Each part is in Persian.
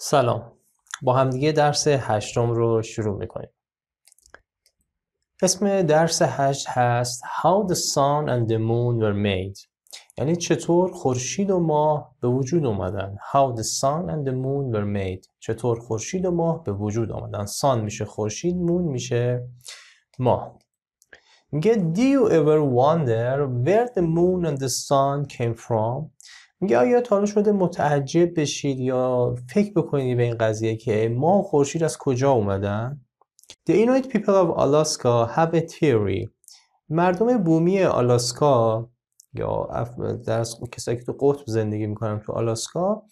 سلام با همدیگه درس هشتم رو شروع میکنیم اسم درس هشت هست How the Sun and the Moon were made یعنی چطور خورشید و ماه به وجود اومدن How the Sun and the Moon were made چطور خورشید و ماه به وجود آمدن سان میشه خورشید مون میشه ماه میگه Do you ever wonder where the moon and the sun came from میگه آیا تا شده متعجب بشید یا فکر بکنید به این قضیه که ما و خورشید از کجا اومدن The Inuit people of Alaska have a theory مردم بومی آلاسکا یا در کسایی که تو قطب زندگی میکنن تو آلاسکا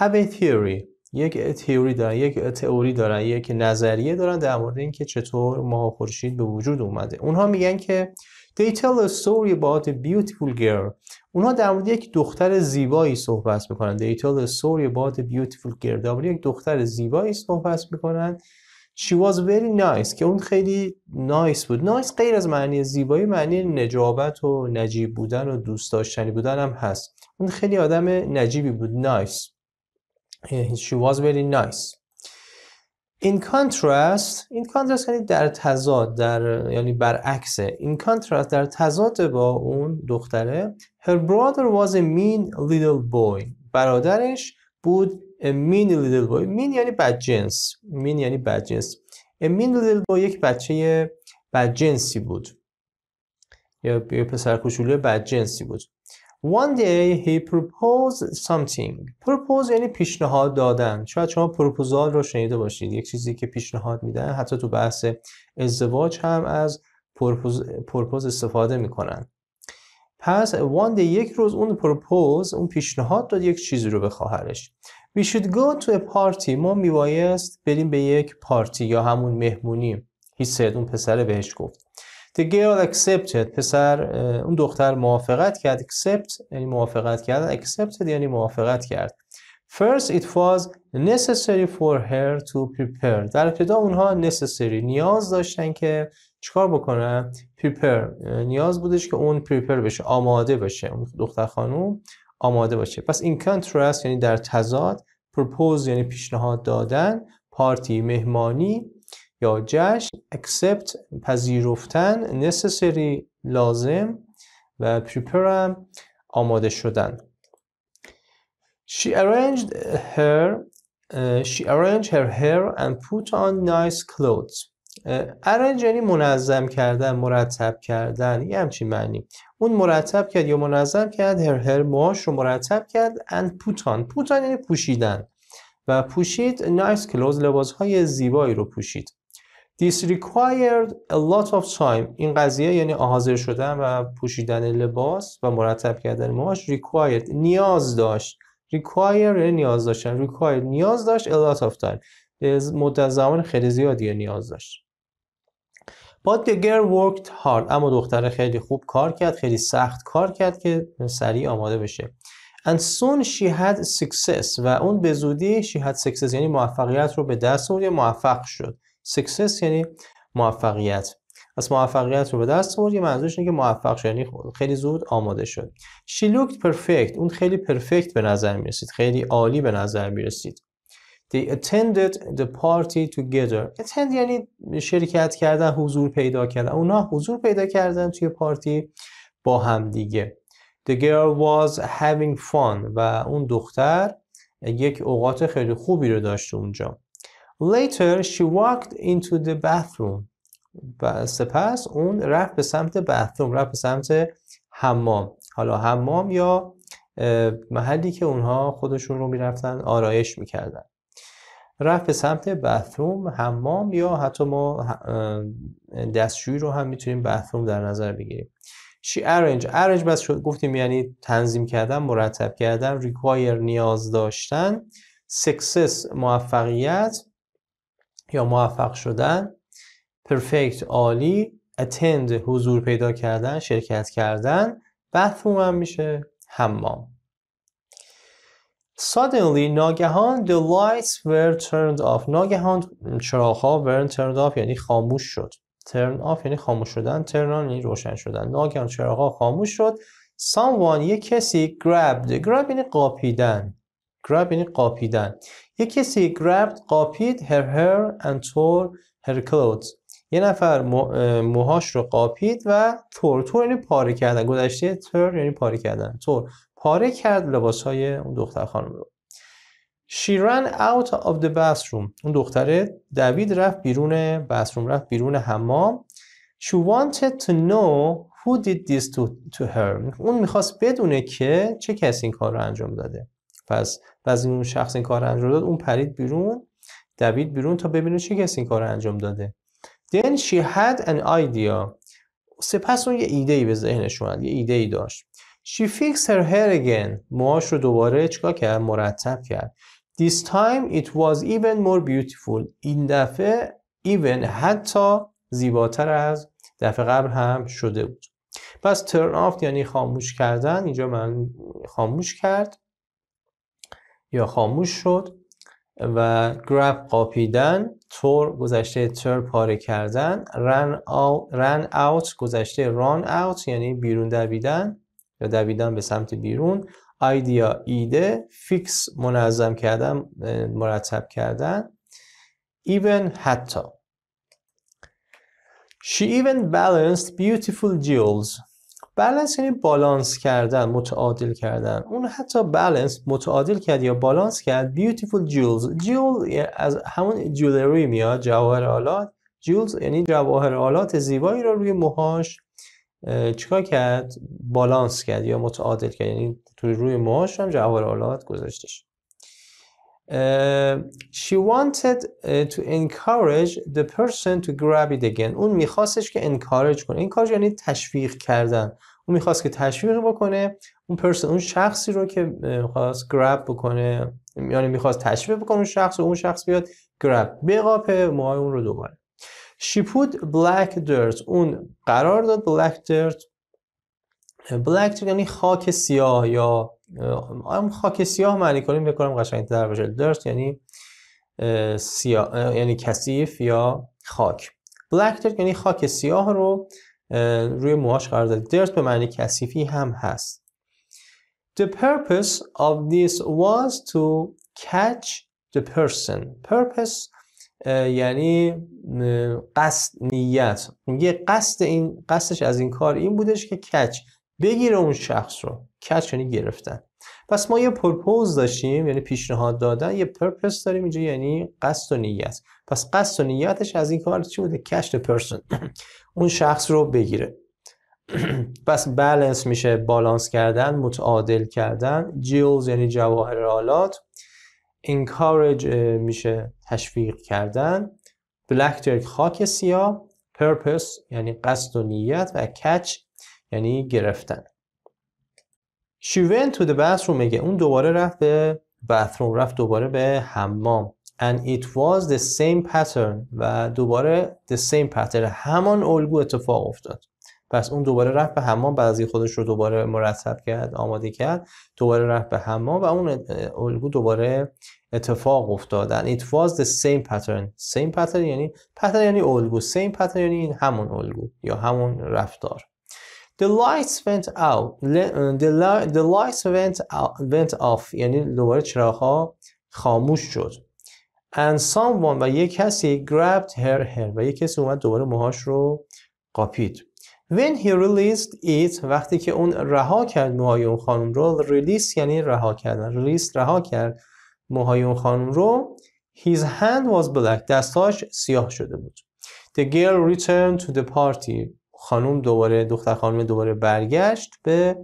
have a theory یک تئوری دارن یک تئوری دارن یک نظریه دارن در مورد اینکه چطور ماه خورشید به وجود اومده اونها میگن که They tell a story about a beautiful girl. اونها در مورد یک دختر زیبایی صحبت میکنن. They tell a story about a beautiful girl. در مورد یک دختر زیبایی صحبت میکنن. She was very nice که اون خیلی نایس بود. نایس غیر از معنی زیبایی معنی نجابت و نجیب بودن و دوست داشتنی بودن هم هست. اون خیلی آدم نجیبی بود. نایس. Nice. Eh, she was very nice. In contrast, in contrast یعنی در تضاد در یعنی برعکسه. In contrast در تضاد با اون دختره her brother was a mean little boy. برادرش بود a mean little boy. mean یعنی بدجنس. mean یعنی بدجنس. A mean little boy یک بچه بدجنسی بود. یا یه پسر کوچولو بدجنسی بود. One day he proposed something. Propose یعنی پیشنهاد دادن. شاید شما پروپوزال رو شنیده باشید. یک چیزی که پیشنهاد میدن. حتی تو بحث ازدواج هم از پروپوز, استفاده میکنن. پس one day یک روز اون پروپوز اون پیشنهاد داد یک چیزی رو به خواهرش. We should go to a party. ما میبایست بریم به یک پارتی یا همون مهمونی. He said اون پسر بهش گفت. The girl accepted پسر اون دختر موافقت کرد accept یعنی موافقت کردن accepted یعنی موافقت کرد First it was necessary for her to prepare در ابتدا اونها necessary نیاز داشتن که چکار بکنن prepare نیاز بودش که اون prepare بشه آماده بشه اون دختر خانم آماده بشه پس in contrast یعنی در تضاد propose یعنی پیشنهاد دادن پارتی مهمانی یا جشن accept پذیرفتن necessary لازم و prepare آماده شدن She arranged her uh, she arranged her hair and put on nice clothes. Uh, arrange یعنی منظم کردن، مرتب کردن، یه همچین معنی. اون مرتب کرد یا منظم کرد، her hair موهاش رو مرتب کرد and put on. put on یعنی پوشیدن. و پوشید nice clothes لباسهای زیبایی رو پوشید. This required a lot of time این قضیه یعنی حاضر شدن و پوشیدن لباس و مرتب کردن موهاش required نیاز داشت require یعنی نیاز داشتن required نیاز داشت a lot of time مدت زمان خیلی زیادی نیاز داشت But the girl worked hard اما دختره خیلی خوب کار کرد خیلی سخت کار کرد که سریع آماده بشه And soon she had success و اون به زودی she had success یعنی موفقیت رو به دست آورد موفق شد سکسس یعنی موفقیت از موفقیت رو به دست آورد یه منظورش اینه که موفق شد یعنی خب خیلی زود آماده شد she looked perfect اون خیلی پرفکت به نظر میرسید خیلی عالی به نظر میرسید They attended the party together. Attend یعنی شرکت کردن، حضور پیدا کردن. اونا حضور پیدا کردن توی پارتی با هم دیگه. The girl was having fun و اون دختر یک اوقات خیلی خوبی رو داشت اونجا. Later she walked into the bathroom سپس اون رفت به سمت bathroom رفت به سمت حمام حالا حمام یا محلی که اونها خودشون رو میرفتن آرایش میکردن رفت به سمت bathroom، حمام یا حتی ما دستشویی رو هم میتونیم bathroom در نظر بگیریم she arrange arrange بس شد گفتیم یعنی تنظیم کردن مرتب کردن require نیاز داشتن success موفقیت یا موفق شدن پرفکت عالی attend حضور پیدا کردن شرکت کردن bathroom هم میشه حمام Suddenly ناگهان the lights were turned off ناگهان ها were turned off یعنی خاموش شد turn off یعنی خاموش شدن turn on یعنی روشن شدن ناگهان ها خاموش شد someone یه کسی grabbed grab یعنی قاپیدن grab یعنی قاپیدن یه کسی grabbed قاپید her hair and tore her clothes یه نفر موهاش رو قاپید و تور تور یعنی پاره کردن گذشته تور یعنی پاره کردن تور پاره کرد لباسهای اون دختر خانم رو She ran out of the bathroom. اون دختره دوید رفت بیرون bathroom رفت بیرون حمام. She wanted to know who did this to, to her. اون میخواست بدونه که چه کسی این کار رو انجام داده. پس بعضی اون شخص این کار رو انجام داد اون پرید بیرون دوید بیرون تا ببینه چه کسی این کار رو انجام داده then she had an idea سپس اون یه ایده ای به ذهنش اومد یه ایده ای داشت she fixed her hair again موهاش رو دوباره چیکار کرد مرتب کرد this time it was even more beautiful این دفعه even حتی زیباتر از دفعه قبل هم شده بود پس turn off یعنی خاموش کردن اینجا من خاموش کرد یا خاموش شد و grab قاپیدن تور گذشته تر پاره کردن run out, run out گذشته run out یعنی بیرون دویدن یا دویدن به سمت بیرون idea ایده fix منظم کردن مرتب کردن even حتی She even balanced beautiful jewels بالانس یعنی بالانس کردن متعادل کردن اون حتی بالانس متعادل کرد یا بالانس کرد beautiful jewels جول از همون جولری میاد جواهر آلات جولز یعنی جواهر آلات زیبایی رو روی موهاش چیکار کرد بالانس کرد یا متعادل کرد یعنی توی روی موهاش هم جواهر آلات گذاشته Uh, she wanted uh, to encourage the person to grab it again اون میخواستش که encourage کنه encourage یعنی تشویق کردن اون میخواست که تشویق بکنه اون پرسن اون شخصی رو که uh, میخواست گراب بکنه یعنی میخواست تشویق بکنه اون شخص و اون شخص بیاد گراب بقاپه موهای اون رو دوباره She put black dirt اون قرار داد black dirt black dirt یعنی خاک سیاه یا هم خاک سیاه معنی کنیم بکنم قشنگ در بشه درست یعنی سیاه یعنی کثیف یا خاک بلک یعنی خاک سیاه رو روی موهاش قرار داد درت به معنی کثیفی هم هست The purpose of this was to catch the person purpose یعنی قصد نیت یه قصد این قصدش از این کار این بودش که کچ بگیره اون شخص رو کچ یعنی گرفتن پس ما یه پرپوز داشتیم یعنی پیشنهاد دادن یه پرپس داریم اینجا یعنی قصد و نیت پس قصد و نیتش از این کار چی بوده کشت پرسن اون شخص رو بگیره پس بالانس میشه بالانس کردن متعادل کردن جیلز یعنی جواهر آلات انکارج میشه تشویق کردن بلک خاک سیاه پرپس یعنی قصد و نیت و کچ یعنی گرفتن She went to the bathroom again. اون دوباره رفت به bathroom رفت دوباره به حمام and it was the same pattern و دوباره the same pattern همان الگو اتفاق افتاد پس اون دوباره رفت به حمام بعضی خودش رو دوباره مرتب کرد آماده کرد دوباره رفت به حمام و اون الگو دوباره اتفاق افتاد and it was the same pattern same pattern یعنی pattern یعنی الگو same pattern یعنی همون الگو یا همون رفتار The lights went out. The, lights went, out, went off. یعنی دوباره چراغ ها خاموش شد. And someone و یک کسی grabbed her hair و یک کسی اومد دوباره موهاش رو قاپید. When he released it وقتی که اون رها کرد موهای اون خانم رو release یعنی رها کردن. Release رها کرد موهای اون خانم رو. His hand was black. دستاش سیاه شده بود. The girl returned to the party. خانم دوباره دختر خانم دوباره برگشت به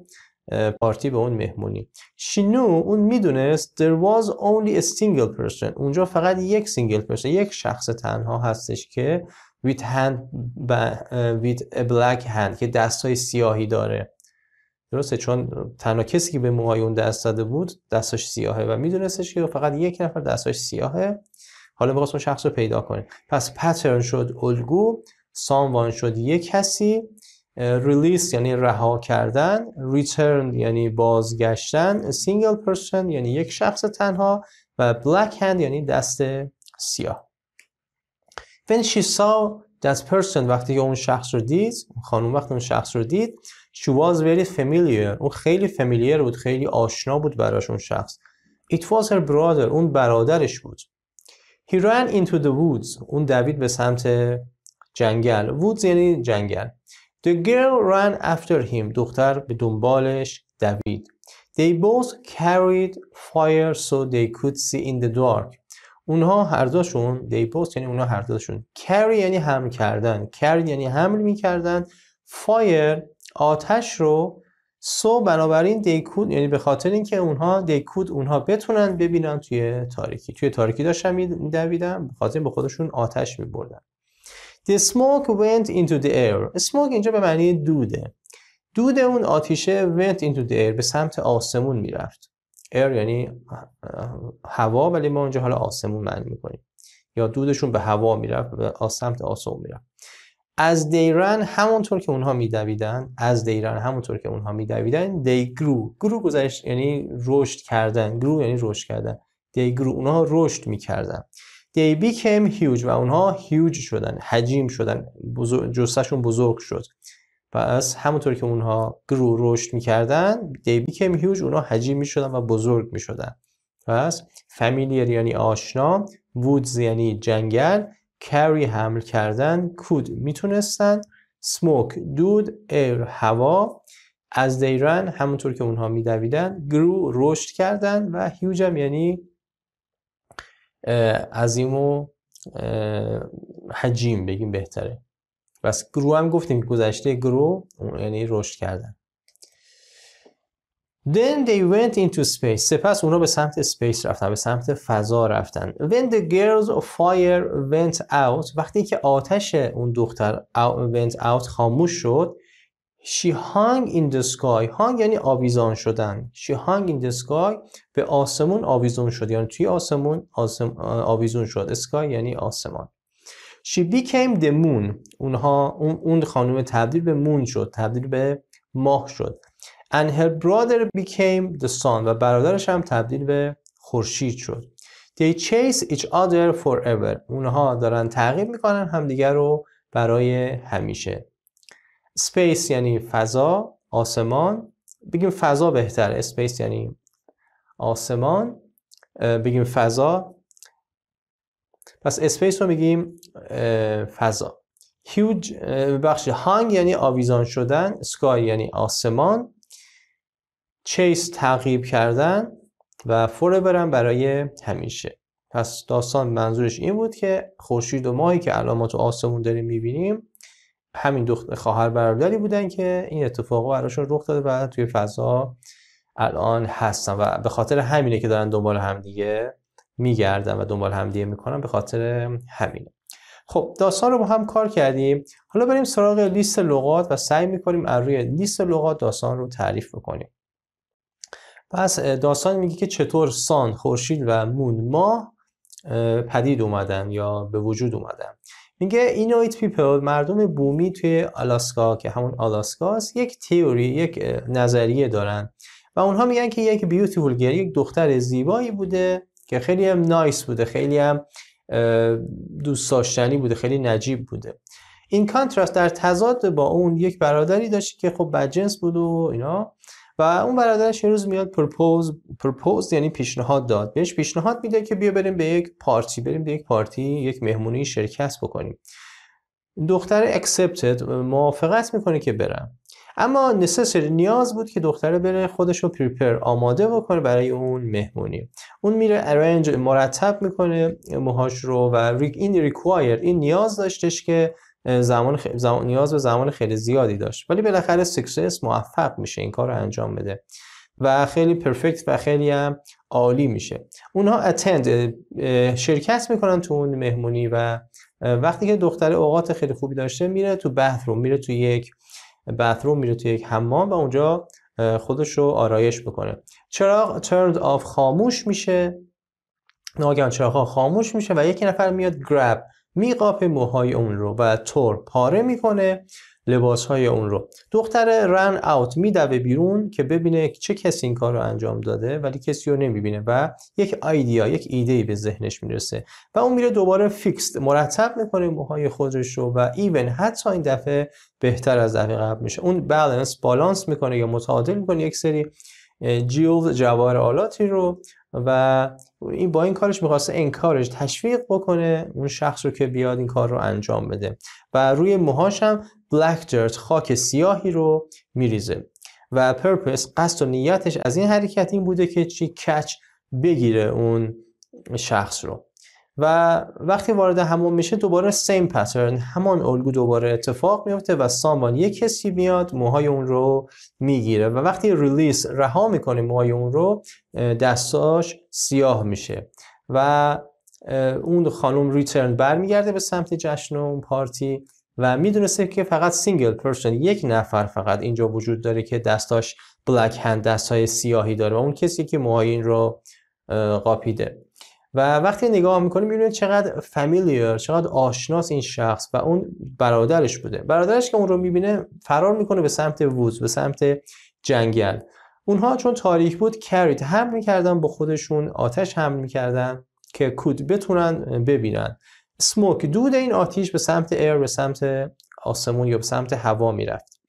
پارتی به اون مهمونی شینو اون میدونست there was only a single person اونجا فقط یک سینگل پرسن یک شخص تنها هستش که with hand with a black hand که دستای سیاهی داره درسته چون تنها کسی که به موهای دست داده بود دستاش سیاهه و میدونستش که فقط یک نفر دستاش سیاهه حالا میخواست اون شخص رو پیدا کنه پس پترن شد الگو someone شد یک کسی ریلیس یعنی رها کردن ریترن یعنی بازگشتن سینگل پرسن یعنی یک شخص تنها و بلک هند یعنی دست سیاه When she saw that person وقتی که اون شخص رو دید خانم وقتی اون شخص رو دید she was very familiar اون خیلی familiar بود خیلی آشنا بود براش اون شخص it was her brother اون برادرش بود he ran into the woods اون دوید به سمت جنگل وودز یعنی جنگل The girl ran after him دختر به دنبالش دوید They both carried fire so they could see in the dark اونها هر دوشون they both یعنی اونها هر دوشون carry یعنی حمل کردن carry یعنی حمل میکردن fire آتش رو so, بنابراین could یعنی به خاطر اینکه اونها could اونها بتونن ببینن توی تاریکی توی تاریکی داشتن دویدن به خاطر به خودشون آتش بردن The smoke went into the air. smoke اینجا به معنی دوده. دود اون آتیشه went into the air به سمت آسمون میرفت. air یعنی هوا ولی ما اونجا حالا آسمون معنی میکنیم. یا دودشون به هوا میرفت به سمت آسمون میرفت. از دیران همونطور که اونها میدویدن از دیران همونطور که اونها میدویدن دی گرو گرو گذشت یعنی رشد کردن گرو یعنی رشد کردن دی گرو اونها رشد میکردن They became huge و اونها هیوج شدن حجیم شدن بزرگ بزرگ شد پس همونطور که اونها گرو رشد میکردن they became huge اونها حجیم میشدن و بزرگ میشدن پس familiar یعنی آشنا woods یعنی جنگل carry حمل کردن could میتونستن smoke دود air هوا از دیرن همونطور که اونها میدویدن گرو رشد کردن و هیوج هم یعنی عظیم و حجیم بگیم بهتره بس گروه هم گفتیم گذشته گروه یعنی رشد کردن Then they went into space. سپس اونا به سمت سپیس رفتن، به سمت فضا رفتن. When the girls of fire went out. وقتی که آتش اون دختر went out خاموش شد، She hung in the sky. Hung یعنی آویزان شدن. She hung in the sky به آسمون آویزون شد. یعنی توی آسمون آسم... آویزون شد. Sky یعنی آسمان. She became the moon. اونها اون, اون خانم تبدیل به مون شد. تبدیل به ماه شد. And her brother became the sun. و برادرش هم تبدیل به خورشید شد. They chase each other forever. اونها دارن تعقیب میکنن همدیگر رو برای همیشه. space یعنی فضا آسمان بگیم فضا بهتر اسپیس یعنی آسمان بگیم فضا پس اسپیس رو میگیم فضا هیوج هانگ یعنی آویزان شدن سکای یعنی آسمان چیس تعقیب کردن و فوره برن برای همیشه پس داستان منظورش این بود که خورشید و ماهی که الان ما تو آسمون داریم میبینیم همین دختر خواهر برادری بودن که این اتفاق براشون رخ داده و توی فضا الان هستن و به خاطر همینه که دارن دنبال همدیگه میگردن و دنبال همدیگه میکنن به خاطر همینه خب داستان رو با هم کار کردیم حالا بریم سراغ لیست لغات و سعی میکنیم از روی لیست لغات داستان رو تعریف بکنیم پس داستان میگه که چطور سان خورشید و مون ما پدید اومدن یا به وجود اومدن میگه اینویت پیپل مردم بومی توی آلاسکا که همون آلاسکا است یک تئوری یک نظریه دارن و اونها میگن که یک بیوتیفول گری یک دختر زیبایی بوده که خیلی هم نایس بوده خیلی هم دوست داشتنی بوده خیلی نجیب بوده این کانترست در تضاد با اون یک برادری داشت که خب بدجنس بود و اینا و اون برادرش یه روز میاد پرپوز پرپوز یعنی پیشنهاد داد بهش پیشنهاد میده که بیا بریم به یک پارتی بریم به یک پارتی یک مهمونی شرکت بکنیم دختر اکسپتد موافقت میکنه که برم اما نسسری نیاز بود که دختره بره خودش رو پریپر آماده بکنه برای اون مهمونی اون میره ارنج مرتب میکنه موهاش رو و این ریکوایر این نیاز داشتش که زمان, نیاز به زمان خیلی زیادی داشت ولی بالاخره سکسس موفق میشه این کار رو انجام بده و خیلی پرفکت و خیلی هم عالی میشه اونها اتند شرکت میکنن تو اون مهمونی و وقتی که دختر اوقات خیلی خوبی داشته میره تو بثروم میره تو یک بثروم میره تو یک حمام و اونجا خودش رو آرایش بکنه چراغ ترند آف خاموش میشه ناگهان چراغ خاموش میشه و یکی نفر میاد گراب میقاپه موهای اون رو و تور پاره میکنه لباس های اون رو دختر رن اوت میدوه بیرون که ببینه چه کسی این کار رو انجام داده ولی کسی رو نمیبینه و یک آیدیا یک ایده به ذهنش میرسه و اون میره دوباره فیکس مرتب میکنه موهای خودش رو و ایون حتی این دفعه بهتر از دفعه قبل میشه اون بالانس بالانس میکنه یا متعادل میکنه یک سری جیوز جوار آلاتی رو و این با این کارش میخواسته انکارش تشویق بکنه اون شخص رو که بیاد این کار رو انجام بده و روی موهاش هم بلک جرت خاک سیاهی رو میریزه و پرپس قصد و نیتش از این حرکت این بوده که چی کچ بگیره اون شخص رو و وقتی وارد همون میشه دوباره سیم پترن همان الگو دوباره اتفاق میفته و سامان یک کسی میاد موهای اون رو میگیره و وقتی ریلیس رها میکنه موهای اون رو دستاش سیاه میشه و اون خانم ریترن برمیگرده به سمت جشن و پارتی و میدونسته که فقط سینگل پرسن یک نفر فقط اینجا وجود داره که دستاش بلک هند دستهای سیاهی داره و اون کسی که موهای این رو قاپیده و وقتی نگاه میکنیم میبینه چقدر فامیلیر چقدر آشناس این شخص و اون برادرش بوده برادرش که اون رو میبینه فرار میکنه به سمت ووز به سمت جنگل اونها چون تاریخ بود کریت هم میکردن با خودشون آتش هم میکردن که کود بتونن ببینن سموک دود این آتیش به سمت ایر به سمت آسمون یا به سمت هوا میرفت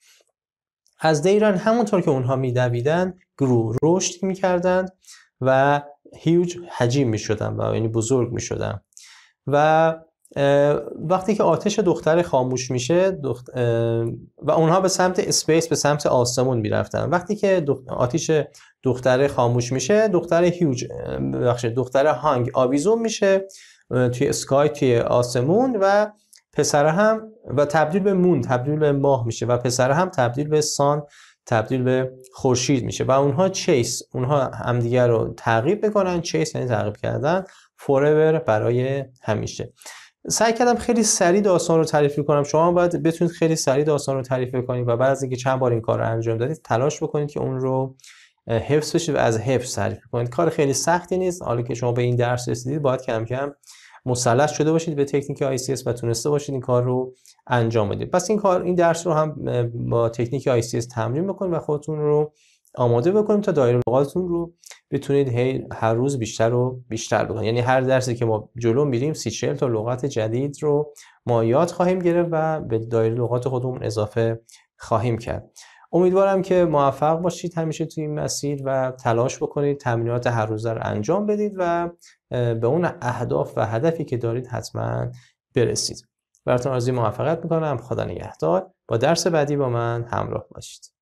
از دیران همونطور که اونها میدویدن گروه رشد میکردند و هیوج حجیم می شدم و یعنی بزرگ می شدم و وقتی که آتش دختر خاموش میشه و اونها به سمت اسپیس به سمت آسمون میرفتن وقتی که دخ... آتش دختر خاموش میشه دختر هیوج بخش دختر هانگ آویزون میشه توی اسکای توی آسمون و پسر هم و تبدیل به مون تبدیل به ماه میشه و پسر هم تبدیل به سان تبدیل به خورشید میشه و اونها چیس اونها همدیگر رو تعقیب میکنن چیس یعنی تعقیب کردن فوراور برای همیشه سعی کردم خیلی سریع داستان رو تعریف کنم شما باید بتونید خیلی سریع داستان رو تعریف کنید و بعد از اینکه چند بار این کار رو انجام دادید تلاش بکنید که اون رو حفظ بشه و از حفظ تعریف کنید کار خیلی سختی نیست حالا که شما به این درس رسیدید باید کم کم مسلط شده باشید به تکنیک ICS و تونسته باشید این کار رو انجام بدید پس این کار این درس رو هم با تکنیک ICS تمرین بکنید و خودتون رو آماده بکنید تا دایره لغاتون رو بتونید هر روز بیشتر و بیشتر بکنید یعنی هر درسی که ما جلو میریم سی چهل تا لغت جدید رو ما یاد خواهیم گرفت و به دایره لغات خودمون اضافه خواهیم کرد امیدوارم که موفق باشید همیشه توی این مسیر و تلاش بکنید تمرینات هر روزه رو انجام بدید و به اون اهداف و هدفی که دارید حتما برسید براتون آرزوی موفقیت میکنم خدا نگهدار با درس بعدی با من همراه باشید